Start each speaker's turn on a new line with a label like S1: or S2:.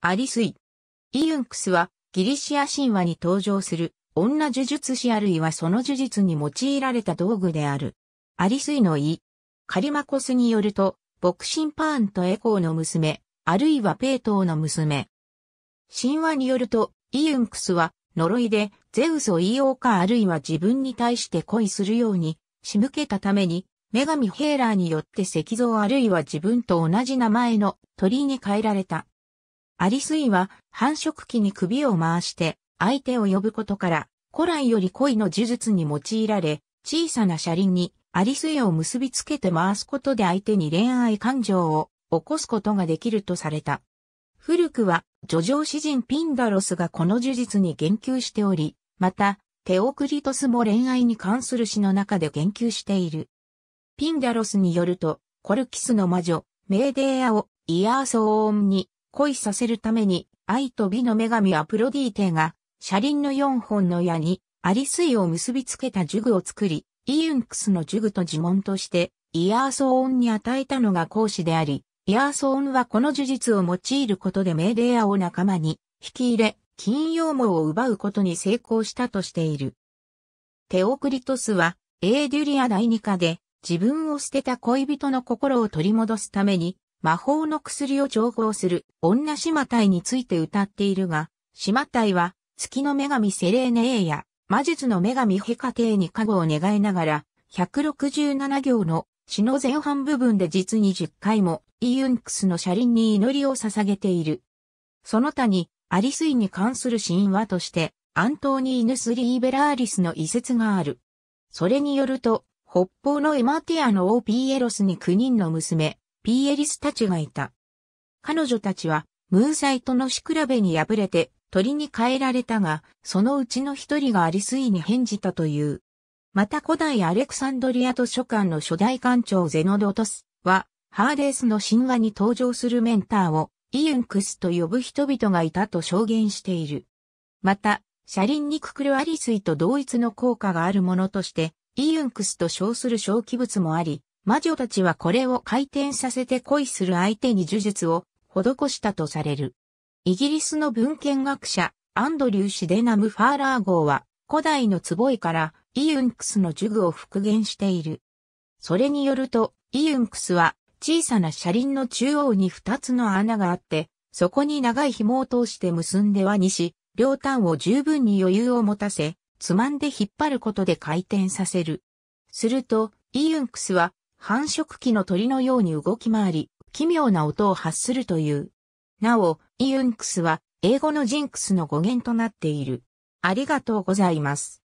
S1: アリスイ。イウンクスはギリシア神話に登場する女呪術師あるいはその呪術に用いられた道具である。アリスイのイ。カリマコスによると、ボクシンパーンとエコーの娘、あるいはペートーの娘。神話によると、イウンクスは呪いでゼウスをイオーかあるいは自分に対して恋するように仕向けたために、女神ヘーラーによって石像あるいは自分と同じ名前の鳥に変えられた。アリスイは繁殖期に首を回して相手を呼ぶことから、古来より恋の呪術に用いられ、小さな車輪にアリスイを結びつけて回すことで相手に恋愛感情を起こすことができるとされた。古くは、叙情詩人ピンダロスがこの呪術に言及しており、また、テオクリトスも恋愛に関する詩の中で言及している。ピンダロスによると、コルキスの魔女、メーデーアをイヤーソーンに恋させるために、愛と美の女神アプロディーテが、車輪の4本の矢に、アリスイを結びつけた呪具を作り、イユンクスの呪具と呪文として、イヤーソーンに与えたのが講師であり、イヤーソーンはこの呪術を用いることでメーデーアを仲間に引き入れ、金曜網を奪うことに成功したとしている。テオクリトスは、エーデュリア第二課で、自分を捨てた恋人の心を取り戻すために、魔法の薬を調合する女島隊について歌っているが、島隊は月の女神セレーネエや魔術の女神ヘカテーに加護を願いながら、167行の詩の前半部分で実に10回もイユンクスの車輪に祈りを捧げている。その他にアリスイに関する神話として、アントニーヌス・リーベラーリスの遺説がある。それによると、北方のエマティアのオーピーエロスに9人の娘、ピエリスたちがいた。彼女たちは、ムーサイとの仕比べに敗れて、鳥に変えられたが、そのうちの一人がアリスイに返じたという。また古代アレクサンドリア図書館の初代館長ゼノドトスは、ハーデースの神話に登場するメンターをイエンクスと呼ぶ人々がいたと証言している。また、車輪にくくるアリスイと同一の効果があるものとして、イユンクスと称する小器物もあり、魔女たちはこれを回転させて恋する相手に呪術を施したとされる。イギリスの文献学者、アンドリュー・シデナム・ファーラー号は、古代の壺井からイユンクスの呪具を復元している。それによると、イユンクスは小さな車輪の中央に二つの穴があって、そこに長い紐を通して結んで輪にし、両端を十分に余裕を持たせ、つまんで引っ張ることで回転させる。すると、イユンクスは繁殖期の鳥のように動き回り、奇妙な音を発するという。なお、イユンクスは英語のジンクスの語源となっている。ありがとうございます。